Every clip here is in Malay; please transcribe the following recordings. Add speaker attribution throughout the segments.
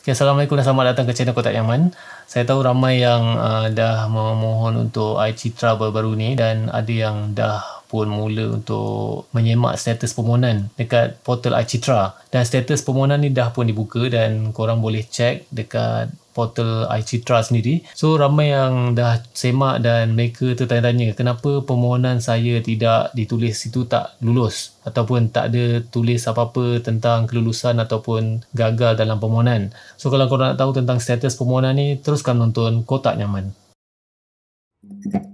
Speaker 1: Okay, Assalamualaikum dan selamat datang ke channel Kotak Yaman. Saya tahu ramai yang uh, dah memohon untuk iCitra baru-baru ni dan ada yang dah pun mula untuk menyemak status permohonan dekat portal Acitra. dan status permohonan ni dah pun dibuka dan korang boleh cek dekat portal iCitra sendiri. So ramai yang dah semak dan mereka tertanya-tanya kenapa permohonan saya tidak ditulis situ tak lulus ataupun tak ada tulis apa-apa tentang kelulusan ataupun gagal dalam permohonan. So kalau korang nak tahu tentang status permohonan ni teruskan nonton Kotak Nyaman. Okay.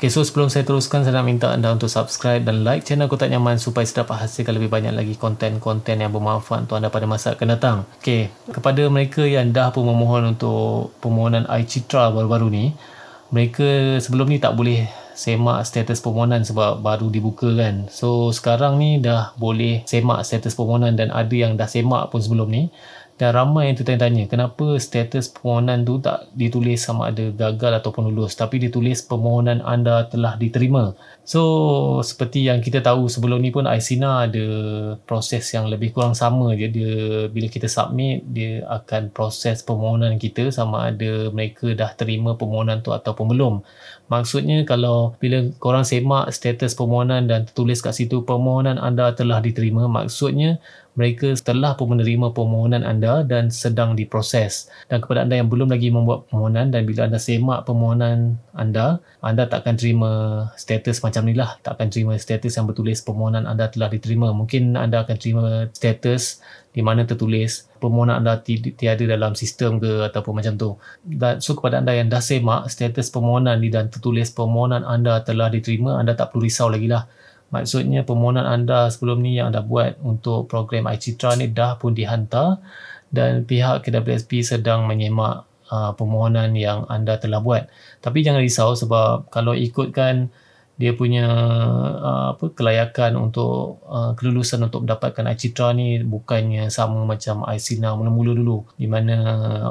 Speaker 1: Okay, so sebelum saya teruskan, saya nak minta anda untuk subscribe dan like channel Kotak Nyaman supaya saya dapat hasilkan lebih banyak lagi konten-konten yang bermanfaat untuk anda pada masa akan datang. Okay, kepada mereka yang dah pun memohon untuk permohonan iCitra baru-baru ni, mereka sebelum ni tak boleh semak status permohonan sebab baru dibuka kan. So, sekarang ni dah boleh semak status permohonan dan ada yang dah semak pun sebelum ni dan ramai yang tertanya-tanya kenapa status permohonan tu tak ditulis sama ada gagal ataupun lulus tapi ditulis permohonan anda telah diterima. So seperti yang kita tahu sebelum ni pun Aisina ada proses yang lebih kurang sama dia, dia bila kita submit dia akan proses permohonan kita sama ada mereka dah terima permohonan tu ataupun belum. Maksudnya kalau bila korang semak status permohonan dan tertulis kat situ permohonan anda telah diterima maksudnya mereka telah pun menerima permohonan anda dan sedang diproses. Dan kepada anda yang belum lagi membuat permohonan dan bila anda semak permohonan anda, anda tak akan terima status macam ni lah. Tak akan terima status yang bertulis permohonan anda telah diterima. Mungkin anda akan terima status di mana tertulis permohonan anda ti- tiada dalam sistem ke ataupun macam tu. Dan so kepada anda yang dah semak status permohonan ni dan tertulis permohonan anda telah diterima, anda tak perlu risau lagi lah. Maksudnya permohonan anda sebelum ni yang anda buat untuk program iCitra ni dah pun dihantar dan pihak KWSP sedang menyemak uh, permohonan yang anda telah buat. Tapi jangan risau sebab kalau ikutkan uh, dia punya uh, apa kelayakan untuk uh, kelulusan untuk mendapatkan Aicitra ni bukannya sama macam Aisina mula-mula dulu di mana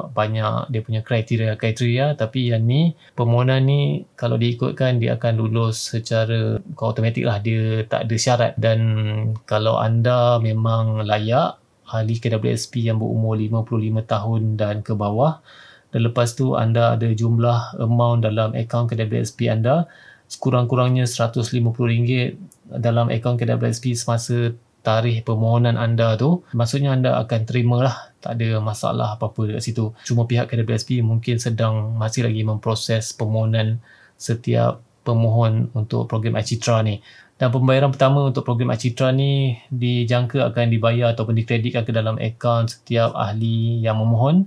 Speaker 1: banyak dia punya kriteria-kriteria tapi yang ni permohonan ni kalau diikutkan dia akan lulus secara automatik lah dia tak ada syarat dan kalau anda memang layak ahli KWSP yang berumur 55 tahun dan ke bawah dan lepas tu anda ada jumlah amount dalam akaun KWSP anda sekurang-kurangnya RM150 dalam akaun KWSP semasa tarikh permohonan anda tu maksudnya anda akan terima lah tak ada masalah apa-apa dekat situ cuma pihak KWSP mungkin sedang masih lagi memproses permohonan setiap pemohon untuk program Acitra ni dan pembayaran pertama untuk program Acitra ni dijangka akan dibayar ataupun dikreditkan ke dalam akaun setiap ahli yang memohon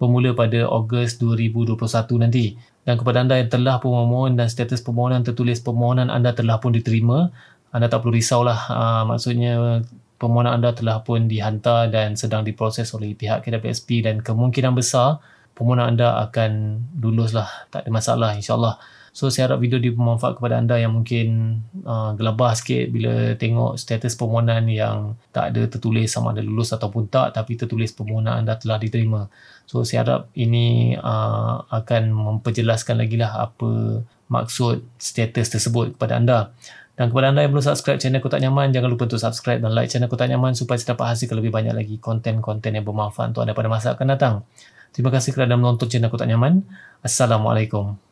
Speaker 1: bermula pada Ogos 2021 nanti. Dan kepada anda yang telah pun memohon dan status permohonan tertulis permohonan anda telah pun diterima, anda tak perlu risaulah. Uh, maksudnya permohonan anda telah pun dihantar dan sedang diproses oleh pihak KWSP dan kemungkinan besar permohonan anda akan lulus lah tak ada masalah insyaAllah so saya harap video ini bermanfaat kepada anda yang mungkin uh, gelabah sikit bila tengok status permohonan yang tak ada tertulis sama ada lulus ataupun tak tapi tertulis permohonan anda telah diterima so saya harap ini uh, akan memperjelaskan lagi lah apa maksud status tersebut kepada anda dan kepada anda yang belum subscribe channel Kotak Nyaman, jangan lupa untuk subscribe dan like channel Kotak Nyaman supaya kita dapat hasilkan lebih banyak lagi konten-konten yang bermanfaat untuk anda pada masa akan datang. Terima kasih kerana menonton channel Kotak Nyaman. Assalamualaikum.